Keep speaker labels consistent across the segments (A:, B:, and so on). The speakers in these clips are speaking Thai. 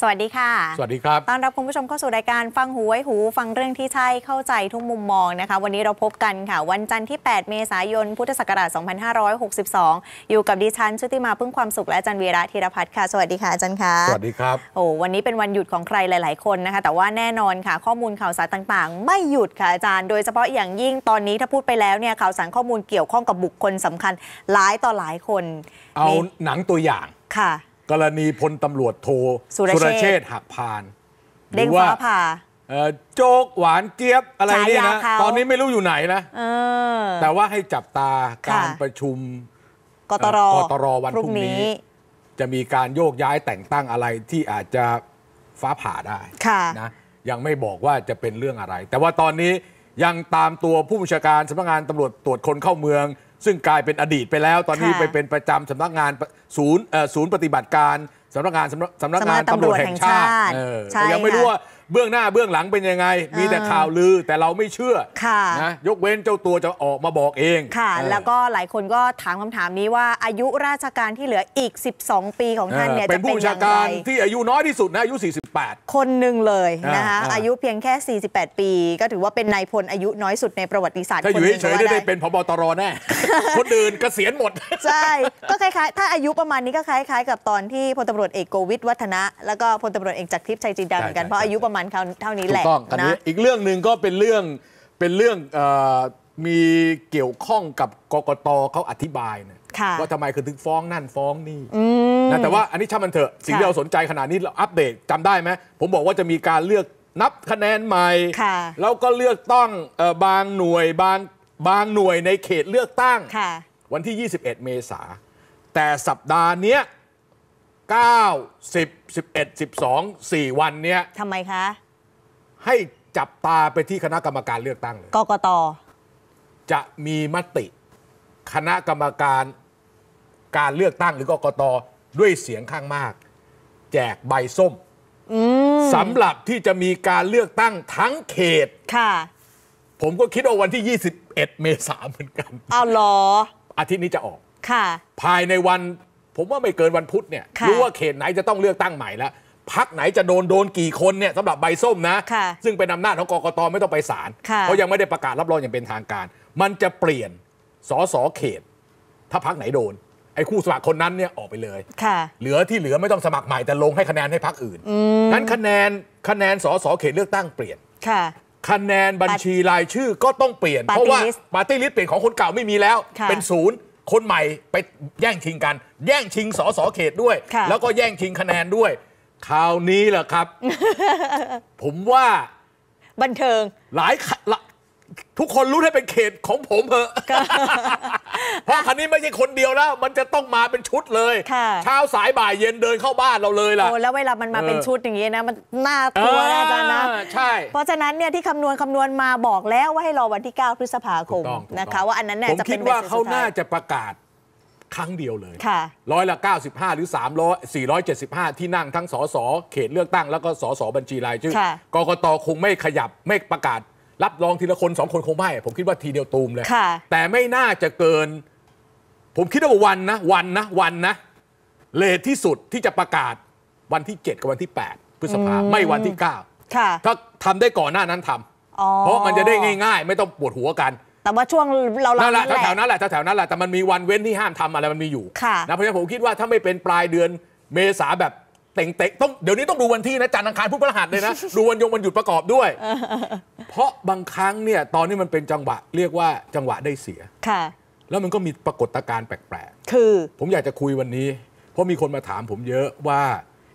A: สวัสดีค่ะ สวัสดีครับต้อนรับคุณผู้ชมเข้าสู่รายการฟังหูไว้หู ฟังเรื่องที่ใช่เข้าใจทุกมุมมองนะคะ วันนี้เราพบกันค่ะ วันจันทร์ที่ 8 เมษายนพุทธศักราช 2562 อยู่กับดิฉัน ชุติมาพึ่งความสุขและจันวีระธีรพัฒน์ค่ะ สวัสดีค่ะอาจารย์ค่ะ สวัสดีครับ โอ้วันนี้เป็นวันหยุดของใครหลาย ๆ คนนะคะแต่ว่าแน่นอนค่ะข้อมูลข่าวสารต่างๆ ไม่หยุดค่ะอาจารย์ โดยเฉพาะอย่างยิ่งตอนนี้ถ้าพูดไปแล้วเนี่ยข่าวสารข้อมูลเกี่ยวข้องกับบุคคลสำคัญหลายต่อหลายคน เอา
B: หนังตัวอย่าง ค่ะกรณีพลตำรวจโทสุรเชษฐ์หักพานหเด้รืงว่าฟ้าผ่าโจ๊กหวานเกียบอะไรเนี่ยนะ ตอนนี้ไม่รู้อยู่ไหนนะออแต่ว่าให้จับตาการประชุมกตรกตรวันพรุ่งนี้ จะมีการโยกย้ายแต่งตั้งอะไรที่อาจจะฟ้าผ่าได้ค่ะนะยังไม่บอกว่าจะเป็นเรื่องอะไร แต่ว่าตอนนี้ยังตามตัวผู้บัญชาการสำนักงานตำรวจตรวจคนเข้าเมืองซึ่งกลายเป็นอดีตไปแล้วตอนนี้ไปเป็นประจำสำนักงานศูนย์ศูนย์ปฏิบัติการสำนักงานสำนักงานตำรวจแห่งชาติยังไม่รู้ว่าเบื้องหน้าเบื้องหลังเป็นยังไง มีแต่ข่าวลือแต่เราไม่เชื่อค่ะนะยกเว้นเจ้าตัวจะออกมาบอกเอง ค่ะ แล้วก
A: ็หลายคนก็ถามคำถามนี้ว่า อายุราชการที่เหลืออีก 12 ปีของท่านเนี่ยจะเป็นผู้ชาการ ท
B: ี่อายุน้อยที่สุดนะอายุ 48
A: คนหนึ่งเลยนะคะอายุเพียงแค่ 48 ปี ก็ถือว่าเป็นนายพลอายุน้อยสุดในประวัติศาสตร์ถ้าอยู่เฉยๆได้
B: เป็นพบตรแน่ คนอื่นเกษียณหมด
A: ใช่ ก็คล้ายๆ ถ้าอายุประมาณนี้ก็คล้าย ๆกับตอนที่พลตำรวจเอกโกวิทวัฒนะแล้วก็พลตำรวจเอกจักรทิพย์ชัยจินดาเหมือนกันเพราะอายุประมาณมันเท่านี้แหละถูกต้องนน
B: อีกเรื่องหนึ่งก็เป็นเรื่องเป็นเรื่องมีเกี่ยวข้องกับกกตเขาอธิบายนะว่าทำไมคือถึงฟ้องนั่นฟ้องนี่นะแต่ว่าอันนี้ช่างมันเถอะสิ่งที่เราสนใจขนาดนี้เราอัปเดตจำได้ไหมผมบอกว่าจะมีการเลือกนับคะแนนใหม่ แล้วก็เลือกต้องบางหน่วยบางบางหน่วยในเขตเลือกตั้งวันที่ 21 เมษา แต่สัปดาห์นี้9 10 11 12 4 วันเนี้ยทำไมคะ ให้จับตาไปที่คณะกรรมการเลือกตั้งเลยกกตจะมีมติ คณะกรรมการ การเลือกตั้งหรือกกตด้วยเสียงข้างมาก แจกใบส้มสำหรับที่จะมีการเลือกตั้งทั้งเขตค่ะ ผมก็คิดว่าวันที่ 21 เมษายนเหมือนกันเอาหรอ อาทิตย์นี้จะออกค่ะ ภายในวันผมว่าไม่เกินวันพุธเนี่ยรู้ว่าเขตไหนจะต้องเลือกตั้งใหม่แล้วพักไหนจะโดนโดนกี่คนเนี่ยสำหรับใบส้มนะซึ่งเป็นอำนาจของกกตไม่ต้องไปศาลเพราะยังไม่ได้ประกาศรับรองอย่างเป็นทางการ มันจะเปลี่ยนสอสอเขต ถ้าพักไหนโดนไอ้คู่สมัครคนนั้นเนี่ยออกไปเลยเหลือที่เหลือไม่ต้องสมัครใหม่แต่ลงให้คะแนนให้พักอื่นนั้นคะแนนคะแนนสอสอเขตเลือกตั้งเปลี่ยนคะแนนบัญชีรายชื่อก็ต้องเปลี่ยนเพราะว่าปาร์ตี้ลิสต์เปลี่ยนของคนเก่าไม่มีแล้ว เป็นศูนย์คนใหม่ไปแย่งชิงกัน แย่งชิงสสเขตด้วย แล้วก็แย่งชิงคะแนนด้วย คราวนี้แหละครับ ผมว่าบันเทิงหลายหละทุกคนรู้ให้เป็นเขตของผมเหอะ เพราะคันนี้ไม่ใช่คนเดียวแล้ว มันจะต้องมาเป็นชุดเลยเช้าสายบ่ายเย็นเดินเข้าบ้านเราเลยล่ะแล้วเวลา มันมาเป็นช
A: ุดอย่างนี้นะมันน่าตัวน่อาจารย์นะใช่ เพราะฉะนั้นเนี่ยที่คำนวณคำนวณมาบอกแล้วว่าให้รอวันที่ 9 พฤษภาคมนะคะ ว่าอันนั้นเนี่ยจะเป็นผมคิดว่าเขา น่า
B: จะประกาศครั้งเดียวเลยร้อยละ 95 หรือ 3 0 0 475 ที่นั่งทั้ง สส เขตเลือกตั้งแล้วก็ สส บัญชีรายชื่อ กกต คงไม่ขยับไม่ประกาศรับรองทีละคนสองคนคงไม่ผมคิดว่าทีเดียวตูมเลย แต่ไม่น่าจะเกิน ผมคิดว่าวันนะ วันนะวันนะเลทที่สุดที่จะประกาศวันที่ 7 กับวันที่ 8พฤษภาไม่วันที่9ถ้าทำได้ก่อนหน้านั้นท
A: ำเพราะมันจะได้
B: ง่ายๆ ไม่ต้องปวดหัวกัน แต่ว่าช่วงเราเราแแถวนั้นแหละแถวนั้นแหละแต่มันมีวันเว้นที่ห้ามทำอะไรมันมีอยู่นะเพราะฉะนั้นผมคิดว่าถ้าไม่เป็นปลายเดือนเมษาแบบเต่งเตะต้องเดี๋ยวนี้ต้องดูวันที่นะจันทร์อังคารพุธพฤหัสเลยนะ ดูวันยงวันหยุดประกอบด้วย เพราะบางครั้งเนี่ยตอนนี้มันเป็นจังหวะเรียกว่าจังหวะได้เสียค่ะแล้วมันก็มีปรากฏการณ์แปลกๆคือ ผมอยากจะคุยวันนี้ เพราะมีคนมาถามผมเยอะว่า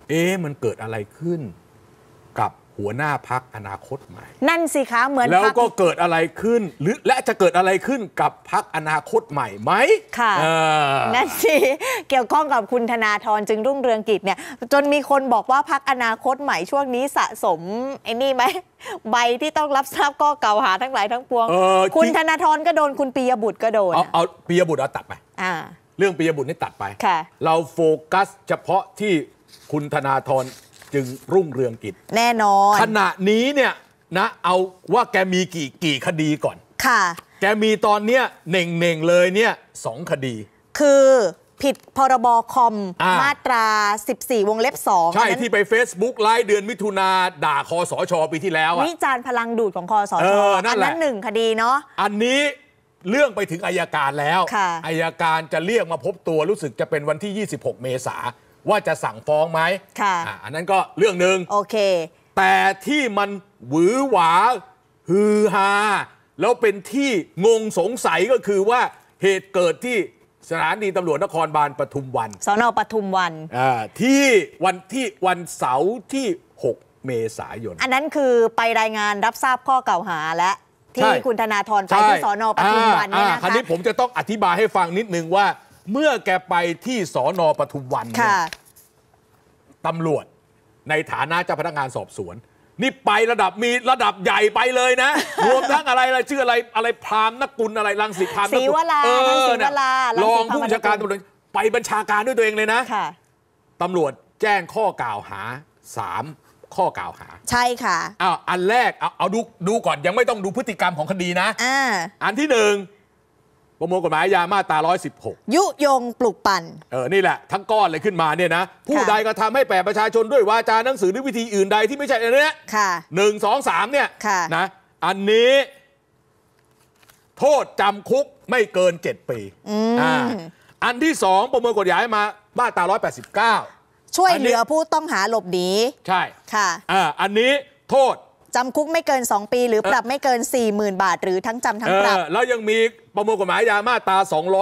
B: เอ๊ะ มันเกิดอะไรขึ้นหัวหน้าพักอนาคตใหม่
A: นั่นสิคะเหมือนแล้ว
B: ก็เกิดอะไรขึ้นหรือและจะเกิดอะไรขึ้นกับพักอนาคตใหม่ไหมค่ะนั่นส
A: ิเกี่ยวข้องกับคุณธนาธรจึงรุ่งเรืองกิจเนี่ย จนมีคนบอกว่าพักอนาคตใหม่ ช่วงนี้สะสมไอ้นี่ไหมใบที่ต้องรับทราบก็เก่าหาทั้งหลายทั้งปวง คุณธนาธรก็โดนคุณปี
B: ยบุตรก็โดนเอาเอาปียบุตรเอาตัดไปเรื่องปียบุตรนี่ตัดไปเราโฟกัส เฉพาะที่คุณธนาธรจึงรุ่งเรืองกิจ แน่นอน ขณะนี้เนี่ยนะเอาว่าแกมีกี่กี่คดีก่อนค่ะ แกมีตอนเนี้ยเน่งเน่งเลยเนี่ยสองคดี คือ
A: ผิดพรบคอมมาตรา 14 วงเล็บ2ใช่ ท
B: ี่ไป Facebook ไลฟ์เดือนมิถุนาด่าคอสอชอปีที่แล้ววิ
A: จารณ์พลังดูดของคอสอชออันนั้นหนึ
B: ่งคดีเนาะอันนี้เรื่องไปถึงอายการแล้วอายการจะเรียกมาพบตัวรู้สึกจะเป็นวันที่ 26 เมษาว่าจะสั่งฟ้องไหมค่ะ อันนั้นก็เรื่องหนึ่งโอเค แต่ที่มันหวือหวาฮือฮาแล้วเป็นที่งงสงสัยก็คือว่าเหตุเกิดที่สถานีตำรวจนครบาลปทุมวัน สนปทุมวัน อ่า ที่วันที่วันเสาร์ที่ 6 เมษายน อ
A: ันนั้นคือไปรายงานรับทราบข้อกล่าวหาและ ที่คุณธนาธรไปที่สนปทุมวันเนี่ยนะคะคราว
B: นี้ผมจะต้องอธิบายให้ฟังนิดนึงว่าเมื่อแกไปที่สอนอปทุมวันเนี่ยตำรวจในฐานะเจ้าพนักงานสอบสวน นี่ไประดับมีระดับใหญ่ไปเลยนะ รวมทั้งอะไร อะไรชื่ออะไรอะไรพรามนักกุลอะไรลังสิพรามนักกุลเออเนี่ยรองผู้บัญชาการตำรวจไปบัญชาการด้วยตัวเองเลยนะตำรวจแจ้งข้อกล่าวหาสามข้อกล่าวหา ใช่ค่ะอ้าวอันแรกเอาเอาดูดูก่อนยังไม่ต้องดูพฤติกรรมของคดีนะออันที่หนึ่งประมวลกฎหมายยามาตรา116 ยุยงปลุกปั่นเออนี่แหละ ทั้งก้อนเลยขึ้นมาเนี่ยนะผู้ใดก็ทำให้แปรประชาชนด้วยวาจาหนังสือหรือวิธีอื่นใดที่ไม่ใช่อันนี้หนึ่งสองสามเนี่ยนะอันนี้ โทษจำคุกไม่เกินเจ็ดปีอ่าอันที่สองประมวลกฎหมายมามาตรา189 ช่วยเหลือ
A: ผู้ต้องหาหลบหนีใช่ค่ะ
B: อ่าอันนี้โทษ
A: จำคุกไม่เกิน 2 ปี หรือปรับไม่เกิน 40,000 บาทหรือทั้งจำทั้งปรับเ
B: แล้วยังมีประมวลกฎหมายยามาตา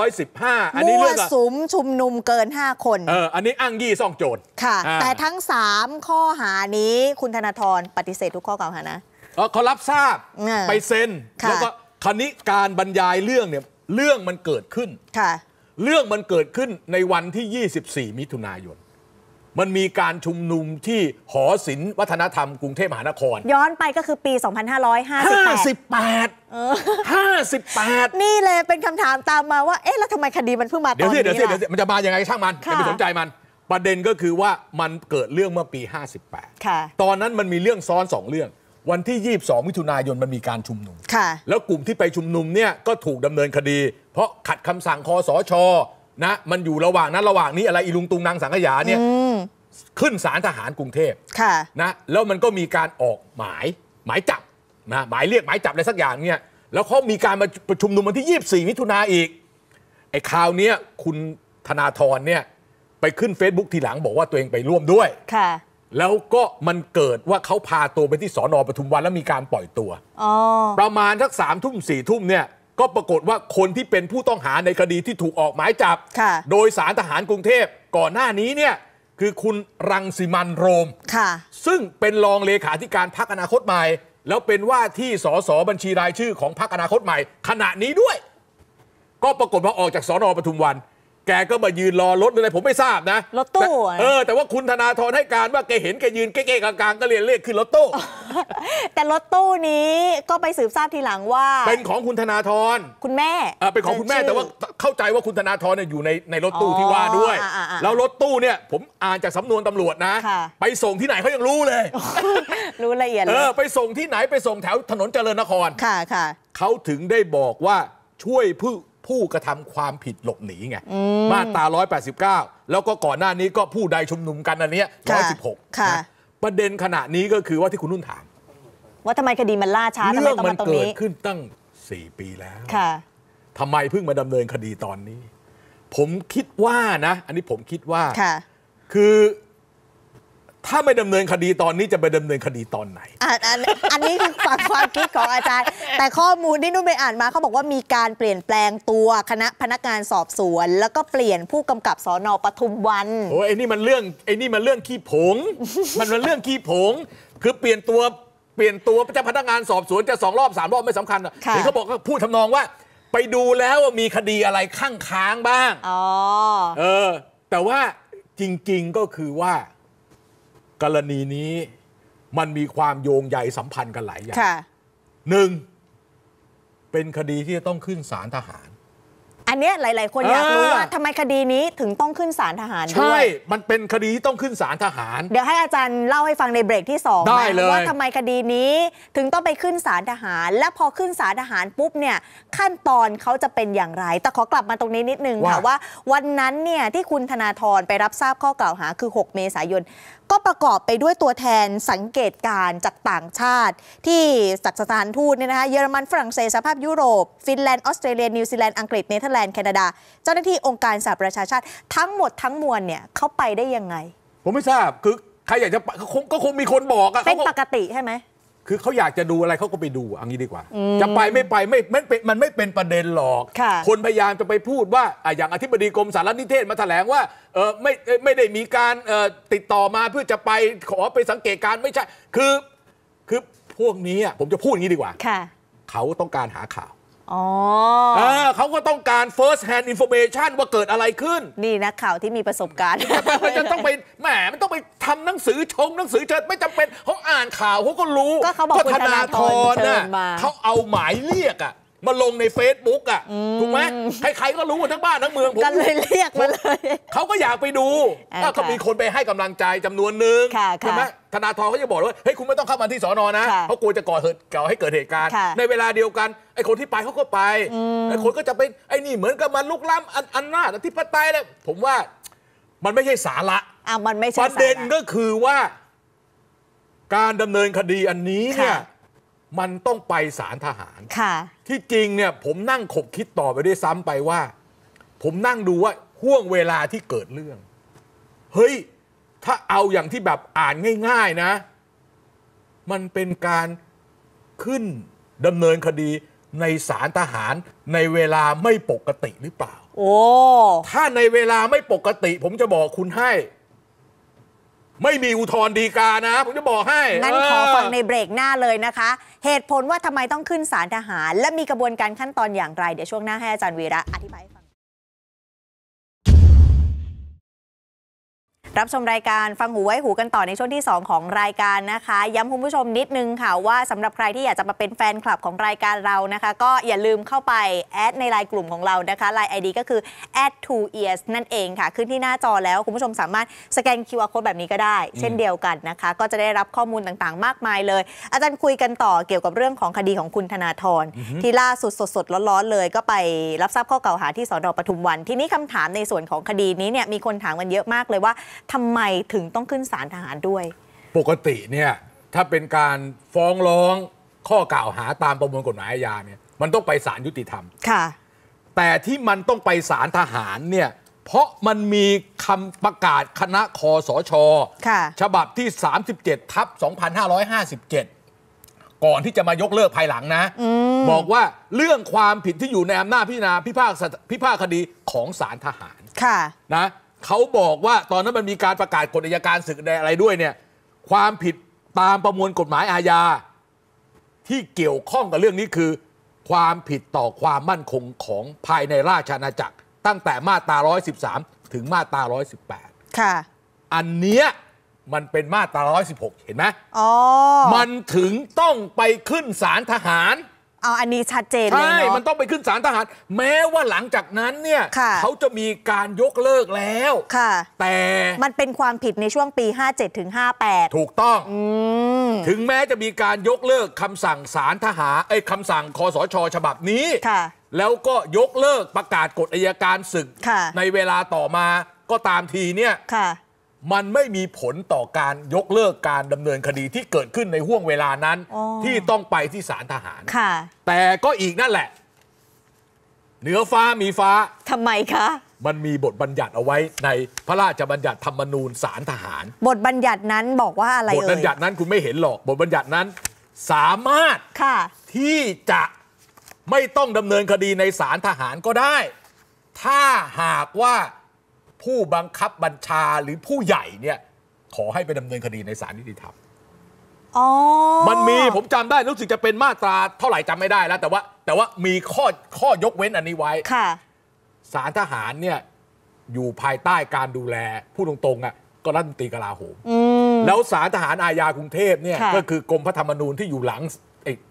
B: 215อันนี้เรื่องสุม
A: ชุมนุมเกิน
B: 5 คนเอออันนี้อ้างยี่ซ่องโจรค่ะ แต่
A: ทั้ง 3 ข้อหานี้คุณธนาธรปฏิเสธทุกข้อกล่าวหานะ
B: เขารับทราบไปเซ็น แล้วก็คณาีการบรรยายเรื่องเนี่ยเรื่องมันเกิดขึ้นค่ะเรื่องมันเกิดขึ้นในวันที่ 24 มิถุนายนมันมีการชุมนุมที่หอศิลป์วัฒนธรรมกรุงเทพมหานคร
A: ย้อนไปก็คือปี 2558 58นี่เลยเป็นคำถามตามมาว่าเอ๊ะแล้วทำไมคดีมันเพิ่งมาตอนนี้เดี๋ยวสิเด
B: ี๋ยวสิเดี๋ยวมันจะมายังไงช่างมันอย่าไปสนใจมัน ประเด็นก็คือว่ามันเกิดเรื่องเมื่อปี 58ตอนนั้นมันมีเรื่องซ้อน 2 เรื่อง วันที่ 22มิถุนายนมันมีการชุมนุมแล้วกลุ่มที่ไปชุมนุมเนี่ยก็ถูกดำเนินคดี เพราะขัดคำสั่งคอสชนะมันอยู่ระหว่างนั้นระหว่างนี้อะไรอีลุงตุงนางสังขยาเนี่ยขึ้นศาลทหารกรุงเทพนะแล้วมันก็มีการออกหมายหมายจับนะหมายเรียกหมายจับอะไรสักอย่างเนี่ยแล้วเขามีการมาประชุมนุมวันที่ 24มิถุนาอีกไอ้คราวนี้คุณธนาธรเนี่ยไปขึ้น Facebook ทีหลังบอกว่าตัวเองไปร่วมด้วยค่ะแล้วก็มันเกิดว่าเขาพาตัวไปที่สอนอปทุมวันแล้วมีการปล่อยตัว ประมาณสักสามทุ่มสี่ทุ่มเนี่ยก็ปรากฏว่าคนที่เป็นผู้ต้องหาในคดีที่ถูกออกหมายจับโดยสารทหารกรุงเทพก่อนหน้านี้เนี่ยคือคุณรังสิมันโรม ค่ะ ซึ่งเป็นรองเลขาธิการพักอนาคตใหม่ แล้วเป็นว่าที่สสบัญชีรายชื่อของพักอนาคตใหม่ ขณะนี้ด้วย ก็ปรากฏว่าออกจากสอนอปทุมวันแกก็มายืนรอรถอะไรผมไม่ทราบนะรถตู้เออ แต่ว่าคุณธนาธรให้การว่าแกเห็นแกยืนเก๊กๆกลางๆก็เรียนเรียกขึ้นรถตู้
A: แต่รถตู้นี้ก็ไปสืบทราบทีหลังว่า เป็นของ
B: คุณธนาธรคุณแม่อเป็นของคุณแม่แต่ว่าเข้าใจว่าคุณธนาธรเนี่ยอยู่ในในรถตู้ที่ว่าด้วย แล้วรถตู้เนี่ยผมอ่านจากสำนวนตำรวจนะ ไปส่งที่ไหนเขายังรู้เลย รู้ละเอียดเเออไปส่งที่ไหนไปส่งแถวถนนเจริญนครค่ะค่ะเขาถึงได้บอกว่าช่วยผู้ผู้กระทำความผิดหลบหนีไง มาตรา้อยแล้วก็ก่อนหน้านี้ก็ผู้ใดชุมนุมกันอันนี้ร้อยสิบนะประเด็นขณะนี้ก็คือว่าที่คุณนุ่นถาม
A: ว่าทำไมคดีมันล่าช้าเรื่องมันเกิด
B: ขึ้นตั้งสี่ปีแล้วทำไมเพิ่งมาดำเนินคดีตอนนี้ ผมคิดว่านะ อันนี้ผมคิดว่า คือถ้าไม่ดำเนินคดีตอนนี้จะไปดำเนินคดีตอนไหน
A: ออันนี้คือฝากความคิดของอาจารย์ แต่ข้อมูลที่นุ่นไปอ่านมาเขาบอกว่ามีการเปลี่ยนแปลงตัวคณะพนักงานสอบสวน แล้วก็เปลี่ยนผู้กำกับสอนอปทุมวัน โ
B: อ้ยไอ้นี่มันเรื่องไอ้นี่มันเรื่องขี้ผง มันมันเรื่องขี้ผง คือเปลี่ยนตัวเปลี่ยนตัวเจ้าพนักงานสอบสวนจะสองรอบสามรอบไม่สำคัญหรอค่ะเห็นเขาบอกพูดทำนองว่า ไปดูแล้วว่ามีคดีอะไรข้างค้างบ้าง อ๋อ เออ แต่ว่าจริง ๆก็คือว่ากรณีนี้มันมีความโยงใยสัมพันธ์กันหลายอย่างหนึ่ง เป็นคดีที่จะต้องขึ้นศาลทหาร
A: อันนี้หลายๆคนอยากรู้ว่าทำไมคดีนี้ถึงต้องขึ้นศาลทหารด้วยใช่
B: มันเป็นคดีที่ต้องขึ้นศาลทหาร เด
A: ี๋ยวให้อาจารย์เล่าให้ฟังในเบรกที่2ได้เลย ว่าทำไมคดีนี้ถึงต้องไปขึ้นศาลทหาร และพอขึ้นศาลทหารปุ๊บเนี่ยขั้นตอนเขาจะเป็นอย่างไร แต่ขอกลับมาตรงนี้นิดนึงค่ะว่าวันนั้นเนี่ยที่คุณธนาธรไปรับทราบข้อกล่าวหา คือ 6 เมษายนก็ประกอบไปด้วยตัวแทนสังเกตการจากต่างชาติ ที่จากสถานทูตเนี่ยนะคะเยอรมันฝรั่งเศสสภาพยุโรปฟินแลนด์ ออสเตรเลีย นิวซีแลนด์ อังกฤษเนเธอร์แลนด์ แคนาดา เจ้าหน้าที่องค์การสหประชาชาติทั้งหมดทั้งมวลเนี่ย เขาไปได้ยังไง
B: ผมไม่ทราบคือ ใครอยากจะก็คงก็คงมีคนบอกอะเป็นปกติใช่ไหมคือเขาอยากจะดูอะไรเขาก็ไปดูอังนี้ดีกว่า จะไปไม่ไปไม่ไม่เป็นมันไม่เป็นประเด็นหรอก คนพยายามจะไปพูดว่าอย่างอธิบดีกรมสารนิเทศมาแถลงว่าเออไม่ไม่ได้มีการติดต่อมาเพื่อจะไปขอไปสังเกตการไม่ใช่ คือ คือพวกนี้ผมจะพูดอย่างนี้ดีกว่าเขาต้องการหาข่าวเขาก็ต้องการ first hand information ว่าเกิดอะไรขึ้น นี่ นะ ข่าวที่มีประสบการณ์มันจะต้อง ไป แหมมันต้องไปทำหนังสือชงหนังสือเชิญไม่จำเป็น เขาอ่านข่าว เขาก็รู้ ก็เขาบอกคุณธนาธรเเขาเอาหมายเรียกอ่ะมาลงในเฟซบุ๊กอ่ะถูกไหมใครๆก็รู้กันทั้งบ้านทั้งเมืองผมก็เลยเรียกมาเลยเขาก็อยากไปดูก็มีคนไปให้กำลังใจจำนวนหนึ่งใช่ไหมธนาธรเขาจะบอกว่าเฮ้ยคุณไม่ต้องเข้ามาที่สอนอนะเพราะกลัวจะก่อเหตุเก่าให้เกิดเหตุการณ์ ในเวลาเดียวกันไอ้คนที่ไปเขาก็ไปไอ้คนก็จะไป ไอ้นี่เหมือนกับมันลุกล้ำอันอันหน้าที่ปไตยเลยผมว่ามันไม่ใช่สาระอ่ะมันไม่ใช่ประเด็นก็คือว่า การดำเนินคดีอันนี้เนี่ยมันต้องไปสารทหารค่ะที่จริงเนี่ยผมนั่งขบคิดต่อไปด้วยซ้ำไปว่า ผมนั่งดูว่าห่วงเวลาที่เกิดเรื่อง เฮ้ย ถ้าเอาอย่างที่แบบอ่านง่าย ๆ นะ มันเป็นการขึ้นดำเนินคดีในศาลทหารในเวลาไม่ปกติหรือเปล่า โอ้ ถ้าในเวลาไม่ปกติ ผมจะบอกคุณให้ไม่มีอุทธรณ์ดีกานะ ผมจะบอกให้ งั้นขอฟังใน
A: เบรกหน้าเลยนะคะ เหตุผลว่าทำไมต้องขึ้นศาลทหาร และมีกระบวนการขั้นตอนอย่างไร เดี๋ยวช่วงหน้าให้อาจารย์วีระอธิบายรับชมรายการฟังหูไว้หูกันต่อในช่วงที่ 2 ของรายการนะคะ ย้ำคุณผู้ชมนิดนึงค่ะว่าสำหรับใครที่อยากจะมาเป็นแฟนคลับของรายการเรานะคะ ก็อย่าลืมเข้าไป แอดในไลน์กลุ่มของเรานะคะไลน์ไอดีก็คือ add to ears นั่นเองค่ะ ขึ้นที่หน้าจอแล้ว คุณผู้ชมสามารถสแกน QR code แบบนี้ก็ได้ เช่นเดียวกันนะคะ ก็จะได้รับข้อมูลต่างๆ มากมาย เลย อาจารย์คุยกันต่อเกี่ยวกับเรื่องของคดีของคุณธนาธรที่ล่าสุดสดๆร้อนๆเลยก็ไปรับทราบข้อกล่าวหาที่สอนอปทุมวัน ทีนี้คำถามในส่วนของคดีนี้เนี่ยมีคนถามกันเยอะมากเลยว่าทำไมถึงต้องขึ้นศาลทหารด้วย
B: ปกติเนี่ย ถ้าเป็นการฟ้องร้องข้อกล่าวหาตามประมวลกฎหมายอาญาเนี่ย มันต้องไปศาลยุติธรรมค่ะ แต่ที่มันต้องไปศาลทหารเนี่ย เพราะมันมีคำประกาศคณะคอสชค่ะ ฉบับที่ 37ทับ2557 ก่อนที่จะมายกเลิกภายหลังนะอบอกว่าเรื่องความผิดที่อยู่ในอำนาจพิจารณาพิพากษาพิพากคดีของศาลทหารค่ะนะเขาบอกว่าตอนนั้นมันมีการประกาศกฎอัยการศึกอะไรด้วยเนี่ย ความผิดตามประมวลกฎหมายอาญา ที่เกี่ยวข้องกับเรื่องนี้คือ ความผิดต่อความมั่นคงของภายในราชอาณาจักรตั้งแต่มาตรา 113 ถึงมาตรา 118 ค่ะ อันเนี้ยมันเป็นมาตรา 116 เห็นไหมอ๋อมันถึงต้องไปขึ้นศาลทหารเอาอันนี้ชัดเจนเลยใช่เนาะมันต้องไปขึ้นศาลทหารแม้ว่าหลังจากนั้นเนี่ยเขาจะมีการยก
A: เลิกแล้วค่ะ แต่มันเป็นความผิดในช่วงปี 57ถึง58 ถูกต้อง
B: อถึงแม้จะมีการยกเลิกคำสั่งศาลทหารไอ้คำสั่งคอสชฉบับนี้ค่ะ แล้วก็ยกเลิกประกาศกฎอัยการศึก ในเวลาต่อมาก็ตามทีเนี่ยค่ะมันไม่มีผลต่อการยกเลิกการดำเนินคดีที่เกิดขึ้นในห่วงเวลานั้นที่ต้องไปที่ศาลทหารแต่ก็อีกนั่นแหละเหนือฟ้ามีฟ้า ทำไมคะ มันมีบทบัญญัติเอาไว้ในพระราชบัญญัติธรรมนูญศาลทหาร
A: บทบัญญัตินั้นบอกว่าอะไรเอ่ย บทบัญญัต
B: ินั้นคุณไม่เห็นหรอกบทบัญญัตินั้น สามารถค่ะที่จะไม่ต้องดำเนินคดีในศาลทหารก็ได้ ถ้าหากว่าผู้บังคับบัญชาหรือผู้ใหญ่เนี่ย ขอให้ไปดำเนินคดีในศาลยุติธรรมมันมีผมจำได้ รู้สึกจะเป็นมาตรา เท่าไหร่จำไม่ได้แล้ว แต่ว่า แต่ว่ามีข้อข้อยกเว้นอันนี้ไว้ค่ะศาลทหารเนี่ยอยู่ภายใต้การดูแล ผู้ตรงๆอ่ะก็รัฐมนตรีกลาโหมแล้วสารทหารอาญากรุงเทพเนี่ย ก็คือกรมพระธรรมนูญที่อยู่หลัง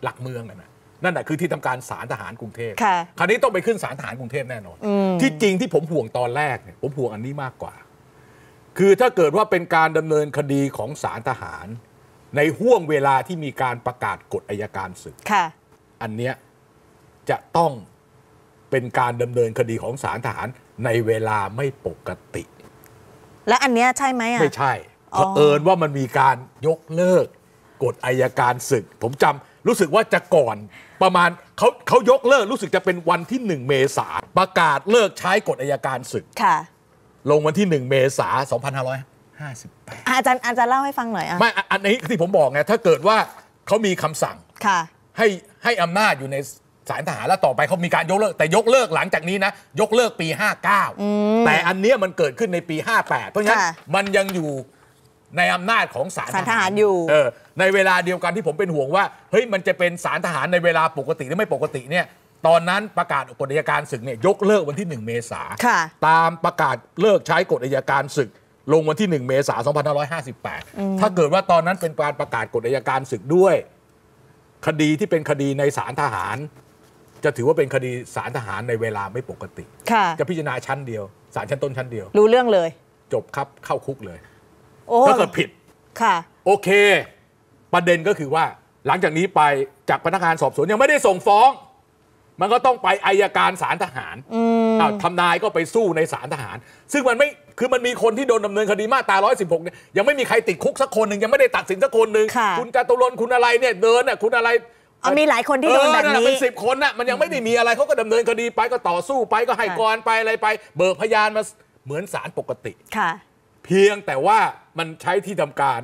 B: หลักเมืองน่ะนะนั่นแหะคือที่ทำการศาลทหารกรุงเทพคราวนี้ต้องไปขึ้นศาลทหารกรุงเทพแน่นอน ที่จริงที่ผมห่วงตอนแรกเนี่ยผมห่วงอันนี้มากกว่า คือถ้าเกิดว่าเป็นการดำเนินคดีของศาลทหาร ในห่วงเวลาที่มีการประกาศกฎอายการศึก อันเนี้ยจะต้องเป็นการดำเนินคดีของศาลทหารในเวลาไม่ปกติ
A: และอันเนี้ยใช่ไหมอ่ะ ไม่
B: ใช่เพราะเอิญว่ามันมีการยกเลิก กฎอายการศึก ผมจำรู้สึกว่าจะก่อนประมาณเขาเขายกเลิกรู้สึกจะเป็นวันที่หนึ่งเมษาประกาศเลิกใช้กฎอายการศึก ค่ะ ลงวันที่หนึ่งเมษาสองพันห้าร้อยห้าสิบแ
A: ปดอาจารย์อาจารย์เล่าให้ฟังหน่อยอ่ะ ไม
B: ่ อันนี้ที่ผมบอกไงถ้าเกิดว่าเขามีคำสั่ง ค่ะ ให้ให้อำนาจอยู่ในสารทหารแล้วต่อไปเขามีการยกเลิกแต่ยกเลิกหลังจากนี้นะยกเลิกปีห้าเก้าแต่อันเนี้ยมันเกิดขึ้นในปีห้าแปดเพราะงั้นมันยังอยู่ในอำนาจของศาลารทหารอยู่ เออ ในเวลาเดียวกันที่ผมเป็นห่วงว่า เฮ้ย มันจะเป็นศาลทหารในเวลาปกติหรือไม่ปกติเนี่ย ตอนนั้นประกาศกฎอัยการศึกเนี่ยยกเลิกวันที่ 1 เมษา ตามประกาศเลิกใช้กฎอัยการศึกลงวันที่ 1 เมษา2558 ถ้าเกิดว่าตอนนั้นเป็นการประกาศกฎอัยการศึกด้วย คดีที่เป็นคดีในศาลทหาร จะถือว่าเป็นคดีศาลทหารในเวลาไม่ปกติจะพิจารณาชั้นเดียวศาลชั้นต้นชั้นเดียวรู้เรื่องเลยจบครับเข้าคุกเลยถ้าเกิดผิดค่ะ โอเค ประเด็นก็คือว่า หลังจากนี้ไปจากพนักงานสอบสวนยังไม่ได้ส่งฟ้อง มันก็ต้องไปอายการศาลทหารอาทำนายก็ไปสู้ในศาลทหาร ซึ่งมันไม่คือมันมีคนที่โดนดำเนินคดีมาตรา116เนี่ยยังไม่มีใครติดคุกสักคนหนึ่งยังไม่ได้ตัดสินสักคนหนึ่งคุณจตุรนคุณอะไรเนี่ย เดินน่ะคุณอะไรมีหลายคนที่โดนแบบนี้เป็นสิบคนน่ะ มันยังไม่ได้มีอะไรเขาก็ดำเนินคดีไปก็ต่อสู้ไปก็ให้กรไปอะไรไป เบิกพยานมาเหมือนศาลปกติค่ะเพียงแต่ว่ามันใช้ที่ทำการ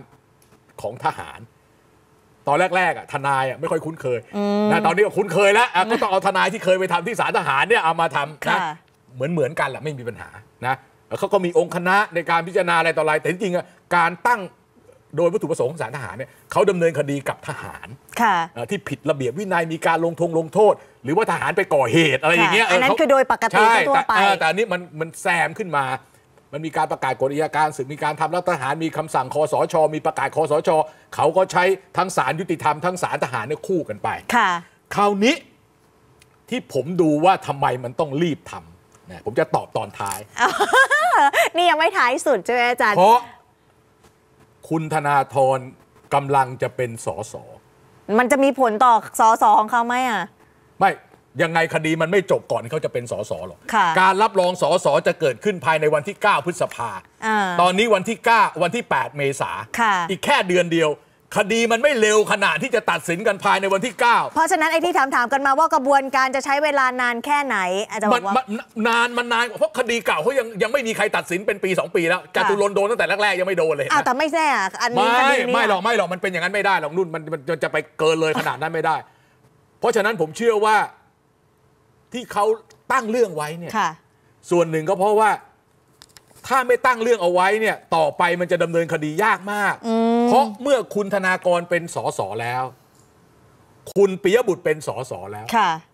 B: ของทหาร ตอนแรกๆอ่ะทนายอ่ะไม่ค่อยคุ้นเคยนะตอนนี้ก็คุ้นเคยแล้วก็ต้องเอาทนายที่เคยไปทำที่ศาลทหารเนี่ยเอามาทำนะเหมือน เหมือนกันแหละไม่มีปัญหานะเขาก็มีองค์คณะในการพิจารณาอะไรต่ออะไร แต่จริงๆ การตั้งโดยวัตถุประสงค์ของศาลทหารเนี่ยเขาดำเนินคดีกับทหารที่ผิดระเบียบวินัยมีการลงทงลงโทษ หรือว่าทหารไปก่อเหตุอะไรอย่างเงี้ยอันนั้นคือโดยปกติทั่วไปแต่อันนี้มันมันแซมขึ้นมามันมีการประกาศกฎอัยการศึกมีการทำรัฐทหารมีคำสั่งคอสชมีประกาศคอสชเขาก็ใช้ทั้งศาลยุติธรรมทั้งศาลทหารเนี่ยคู่กันไปค่ะคราวนี้ที่ผมดูว่าทำไมมันต้องรีบทำนะผมจะตอบตอนท้าย
A: นี่ยังไม่ท้ายสุดใช่ไหมอาจารย์เพราะ
B: คุณธนาธรกำลังจะเป็นสส
A: มันจะมีผลต่อสสของเขาไหมอ่ะ ไม่
B: ยังไงคดีมันไม่จบก่อนเขาจะเป็นสสหรอกการรับรองสสจะเกิดขึ้นภายในวันที่ 9 พฤษภาอตอนนี้วันที่ 9 วันที่ 8 เมษาอีกแค่เดือนเดียว คดีมันไม่เร็วขนาดที่จะตัดสินกันภายในวันที่ 9 เ
A: พราะฉะนั้นไอ้ที่ถามถามๆกันมาว่ากระบวนการจะใช้เวลานานแค่ไหนอาจารย์บอนกว่ามัน
B: นานมันนานเพราะคดีเก่าเขายังยังไม่มีใครตัดสินเป็นปี2ปีแล้วจตุรนโดนตั้งแต่แรกๆยังไม่โดนเลย
A: แต่ไม่แน่อันนี้ไม่ไม่หรอก
B: ไม่หรอกมันเป็นอย่างนั้นไม่ได้หรอกนุ่นมันมันจะไปเกินเลยขนาดนั้นไม่ได้ เพราะฉะนั้นผมเชื่อว่าที่เขาตั้งเรื่องไว้เนี่ยส่วนหนึ่งก็เพราะว่า ถ้าไม่ตั้งเรื่องเอาไว้เนี่ย ต่อไปมันจะดำเนินคดียากมากเพราะเมื่อคุณธนากรเป็นสสแล้ว คุณปิยบุตรเป็นสสแล้ว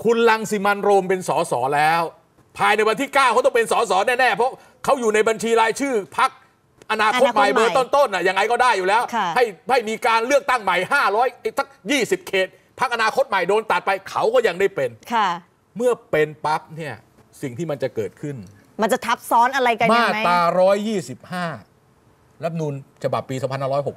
B: คุณลังสิมันโรมเป็นสสแล้ว ภายในวันที่9เขาต้องเป็นสสแน่ ๆ เพราะเขาอยู่ในบัญชีรายชื่อ พักอนาคตใหม่เบอร์ต้นๆน่ะยังไงก็ได้อยู่แล้วให้ให้มีการเลือกตั้งใหม่500อีกทักิบเขตพักอนาคตใหม่โดนตัดไปเขาก็ยังได้เป็นค่ะเมื่อเป็นปั๊บเนี่ยสิ่งที่มันจะเกิดขึ้น มันจะทับซ้อนอะไรกันมาไหมตรา่สิบห้ารัฐนูลฉบับปี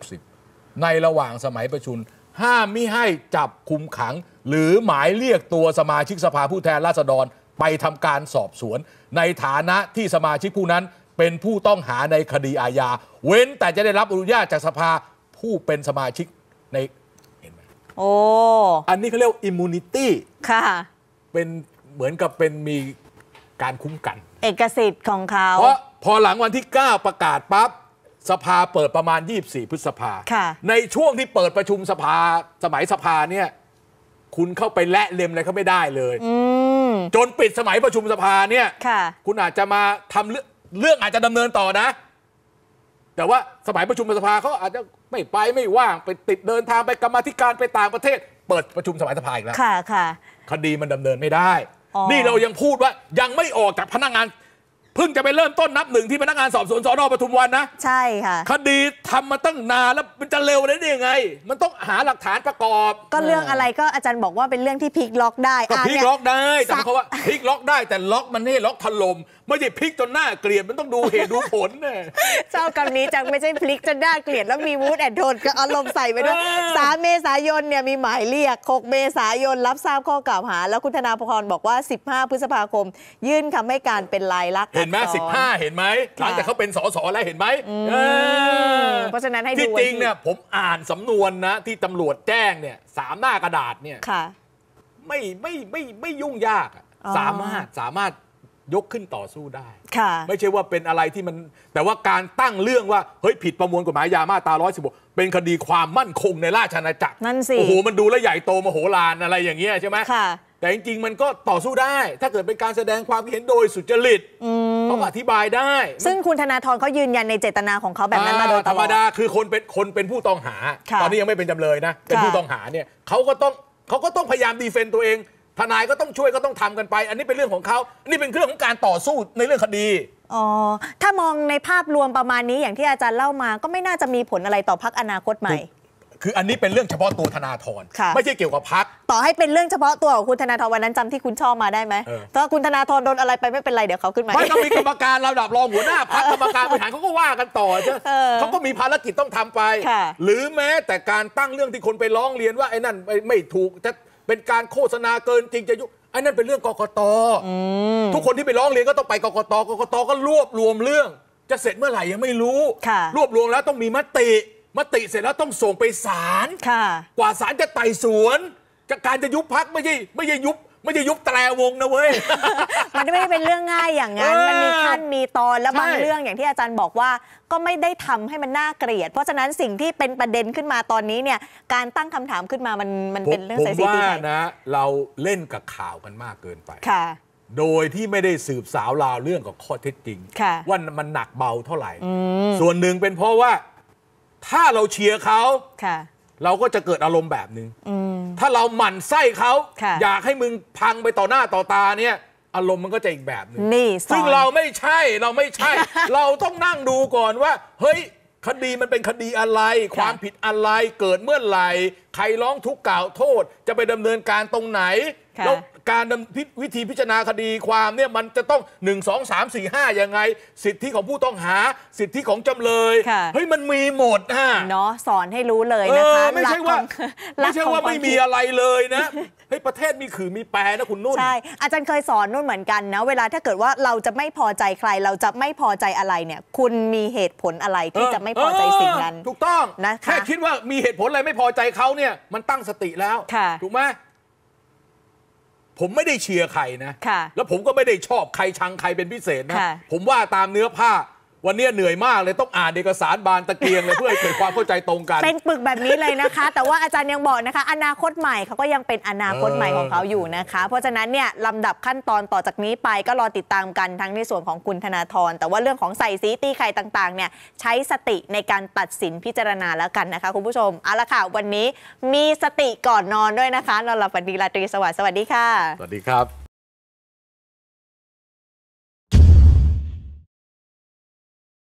B: 2560 ในระหว่างสมัยประชุมห้ามมิให้จับคุมขัง หรือหมายเรียกตัวสมาชิกสภาผู้แทนราษฎรไปทำการสอบสวน ในฐานะที่สมาชิกผู้นั้นเป็นผู้ต้องหาในคดีอาญา เว้นแต่จะได้รับอนุญาตจากสภาผู้เป็นสมาชิกในเห็นไหมโอ้อันนี้เขาเรียกอิมมูนิตี้ค่ะเป็นเหมือนกับเป็นมีการคุ้มกัน
A: เอกสิทธิ์ของเขาเพราะ
B: พอหลังวันที่ 9 ประกาศปั๊บสภาเปิดประมาณ24พฤษภาในช่วงที่เปิดประชุมสภาสมัยสภาเนี่ยคุณเข้าไปและเลมอะไรเขาไม่ได้เลยจนปิดสมัยประชุมสภาเนี่ยคุณอาจจะมาทำเรื่องอาจจะดำเนินต่อนะ แต่ว่าสมัยประชุมสภาเขาอาจจะไม่ไปไม่ว่างไปติดเดินทางไปกรรมธิการไปต่างประเทศ เปิดประชุมสมัยสภาอีกแล้วค่ะค่ะคดีมันดำเนินไม่ได้ นี่เรายังพูดว่ายังไม่ออกจากพนักงานเพิ่งจะไปเริ่มต้นนับหนึ่งที่พนักงานสอบสวนสอนอปทุมวันนะใช่ค่ะคดีทำมาตั้งนานแล้วมันจะเร็วได้ยังไง มันต้องหาหลักฐานประกอบ ก็เรื่องอะ
A: ไรก็อาจารย์บอกว่าเป็นเรื่องที่พลิกล็อกได้ก็พลิกล็อก
B: ได้แต่เขาว่าพลิกล็อกได้แต่ล็อกมันไม่ล็อกถล่มไม่ใช่พลิกจนหน้าเกลียดมันต้องดูเหตุดูผลเน
A: ี่ยเจ้ากรรมนี้จังไม่ใช่พลิกจนหน้าเกลียดแล้วมีวูดแอนโทนก็อารมณ์ใส่ไปด้วย สามเมษายนเนี่ยมีหมายเรียก 6 เมษายน รับทราบข้อกล่าวหา แล้วคุณธนาพรบอกว่า 15 พฤษภาคม ยื่นคำให้การเป็นลายลักษณ์เ
B: ห็นไหมสิบห้าเห็นไหมหลังจากเขาเป็นสสแล้วเห็นไหมเพราะฉะนั้นให้ดูที่จริงเนี่ยผมอ่านสำนวนนะที่ตำรวจแจ้งเนี่ยสามหน้ากระดาษเนี่ยไม่ไม่ไม่ไม่ยุ่งยาก สามารถสามารถยกขึ้นต่อสู้ได้ไม่ใช่ว่าเป็นอะไรที่มัน แต่ว่าการตั้งเรื่องว่า เฮ้ยผิดประมวลกฎหมายยามาตรสิบกเป็นคดีความมั่นคงในราชอาณาจักรนั่นสิ โอ้โหมันดูแลใหญ่โตมโหฬารอะไรอย่างเงี้ยใช่ไหมแต่จริงๆ มันก็ต่อสู้ได้ ถ้าเกิดเป็นการแสดงความเห็นโดยสุจริตเขาอธิบายได้ ซึ่งคุณธนาธรเขายืนยันในเจตนาของเขาแบบนั้นมาโดยตลอดธรรมดาคือคนเป็นคนเป็นผู้ต้องหา ตอนนี้ยังไม่เป็นจำเลยนะ เป็นผู้ต้องหาเนี่ยเขาก็ต้องเขาก็ต้องพยายามดีเฟนต์ตัวเองทนายก็ต้องช่วยก็ต้องทำกันไป อันนี้เป็นเรื่องของเขานี่เป็นเรื่องของการต่อสู้ในเรื่องคดี
A: อ๋อ ถ้ามองในภาพรวมประมาณนี้อย่างที่อาจารย์เล่ามา ก็ไม่น่าจะมีผลอะไรต่อพักอนาคตใหม่
B: คืออันนี้เป็นเรื่องเฉพาะตัวธนาธรไม่ใช่เกี่ยวกับพัก
A: ต่อให้เป็นเรื่องเฉพาะตัวของคุณธนาธรวันนั้น จำที่คุณชอบมาได้ไหมถ้าคุณธนาธรโดนอะไรไปไม่เป็นไรเดี๋ยวเขาขึ้นมาไม่ต้อง
B: มีกรรมการระดับรองหัวหน้าพักกรรมการบริหารเขาก็ว่ากันต่อใช่เขาก็มีภารกิจต้องทำไป หรือแม้แต่การตั้งเรื่องที่คนไปร้องเรียนว่าไอ้นั่นไม่ถูกจะเป็นการโฆษณาเกิน จริงจะยุไอ้นั่นเป็นเรื่องกกตทุกคนที่ไปร้องเรียนก็ต้องไปกกตกกต ก็รวบรวมเรื่องจะเสร็จเมื่อไหร่ยังไม่รู้ รวบรวมแล้วต้องมีมติ มติเสร็จแล้วต้องส่งไปศาลกว่าศาลจะไต่สวนการจะยุบพักไม่ใช่ไม่ใช่ยุบไม่ใช่ยุคแตรวงนะเว้ย มันไม่ได้เป็นเรื่องง่ายอย่างนั้น มันมีขั้
A: น มีตอนและบางเรื่องอย่างที่อาจารย์บอกว่า ก็ไม่ได้ทำให้มันน่าเกลียด เพราะฉะนั้นสิ่งที่เป็นประเด็นขึ้นมาตอนนี้เนี่ย การตั้งคำถามขึ้นมามันมันเป็นเรื่องสายสีดี
B: นะ เราเล่นกับข่าวกันมากเกินไป ค่ะ โดยที่ไม่ได้สืบสาวราวเรื่องกับข้อเท็จจริงว่ามันหนักเบาเท่าไหร่ ส่วนหนึ่งเป็นเพราะว่าถ้าเราเชียร์เขาเราก็จะเกิดอารมณ์แบบนึงถ้าเราหมั่นไส้เขา อยากให้มึงพังไปต่อหน้าต่อตาเนี่ยอารมณ์มันก็จะอีกแบบนึงนซึ่งเราไม่ใช่เราไม่ใช่ เราต้องนั่งดูก่อนว่า เฮ้ย คดีมันเป็นคดีอะไร ความผิดอะไร เกิดเมื่อไหร่ใครร้องทุกข์กล่าวโทษจะไปดำเนินการตรงไหนแล้วการวิธีพิจารณาคดีความเนี่ยมันจะต้อง1 2 3 4 5ยังไง สิทธิของผู้ต้องหาสิทธิของจำเลย เฮ้ยมันมีหมดฮะเนาะสอนให้รู้เลยนะคะไม่ใช่ว่าไม่ใช่ว่าไม่มีอะไรเลยนะเฮ้ยประเทศมีขือมีแปรนะคุณนุ่น
A: ใช่อาจารย์เคยสอนนุ่นเหมือนกันนะ เวลาถ้าเกิดว่าเราจะไม่พอใจใคร เราจะไม่พอใจอะไรเนี่ย คุณมีเหตุผลอะไรที่จะไม่พอใจสิ่งนั้น
B: ถูกต้องนะคะแค่คิดว่ามีเหตุผลอะไรไม่พอใจเขาเนี่ยมันตั้งสติแล้วถูกไหมผมไม่ได้เชียร์ใครนะ แล้วผมก็ไม่ได้ชอบใครชังใครเป็นพิเศษนะ ผมว่าตามเนื้อผ้าวันนี้เหนื่อยมากเลย ต้องอ่านเอกสารบานตะเกียงเลย เพื่อให้เกิดความเข้าใจตรงกัน เป็นปึกแบบนี้เลยนะค
A: ะ แต่ว่าอาจารย์ยังบอกนะคะ อนาคตใหม่เขาก็ยังเป็นอนาคตใหม่ของเขาอยู่นะคะ เพราะฉะนั้นเนี่ยลำดับขั้นตอนต่อจากนี้ไปก็รอติดตามกันทั้งในส่วนของคุณธนาธรแต่ว่าเรื่องของใส่สีตีไข่ต่างๆ เนี่ยใช้สติในการตัดสินพิจารณาแล้วกันนะคะคุณผู้ชมเอาละค่ะวันนี้มีสติก่อนนอนด้วยนะคะนอนหลับฝันดีราตรีสวัสดิ์สวัสดีค่ะ
B: สวัสดีครับ